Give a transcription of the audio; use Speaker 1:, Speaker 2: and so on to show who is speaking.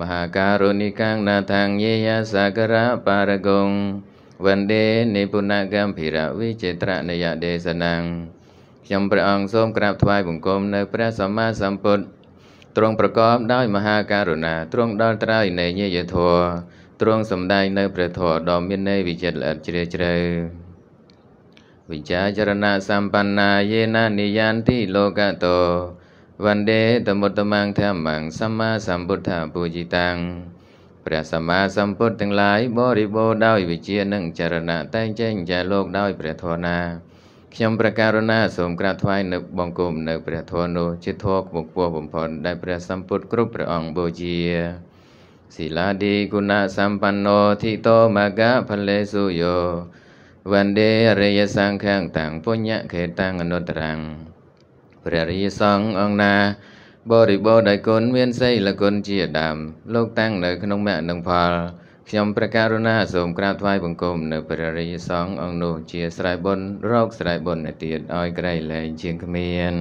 Speaker 1: មហាការុនិកាំងណាថាងយេយាសាករៈបារកងវណ្ដេនិពុណកម្មភិរវិចេត្រនយទេសនាងខ្ញុំព្រះអង្គសូមក្រាបថ្វាយបង្គំនៅព្រះសម្មាសម្ពុទ្ធទ្រង់ប្រកបដោយមហាករុណាទ្រង់ដល់ត្រើយនៃញាយធម៌ទ្រង់សម្ដែងនៅព្រះធម៌ដ៏មានន័យវិចិត្រល្អិតជ្រាលជ្រៅវិជ្ជាចរណៈសម្បណ្ណាយេណានិយានតិលោកតោវណ្ដេតមុតតមង្ធម្មងសម្មាសម្ពុទ្ធាពូជិតាំងព្រះសម្មាសម្ពុទ្ធទាំងឡាយបរិបូរដោយវិជានិងចរណៈតែងចែងចែលោកដោយព្រះធម៌ណាខ្ញុំប្រកាសណាសូមក្រាបថ្វាយនៅបង្គំនៅព្រះធម៌នោះជាធម៌ខ្ពង់ខ្ពស់បំផុតដែលព្រះសម្ពុទ្ធគ្រប់ព្រះអង្គបូជាសិលាឌីគុណសម្បន្នោទិតោមគ្គផលេសុយោវណ្ដេអរិយសង្ឃាំងតាំងពុញ្ញខេតាំងអនុត្តរាំងព្រះរាសង្ឃអង្គណាបរិបោដោយគុណមានសីលគុណជាដើមលោកតាំងនៅក្នុងមគ្គនិងផលខ្ញុំព្រះករុណាសូមក្រាបថ្វាយបង្គំនៅព្រះរាជសង្ឃអង្គនោះជាស្រ័យបុណ្យរកស្រ័យបុណ្យទៀតឲ្យក្រៃលែងជាងគ្មាន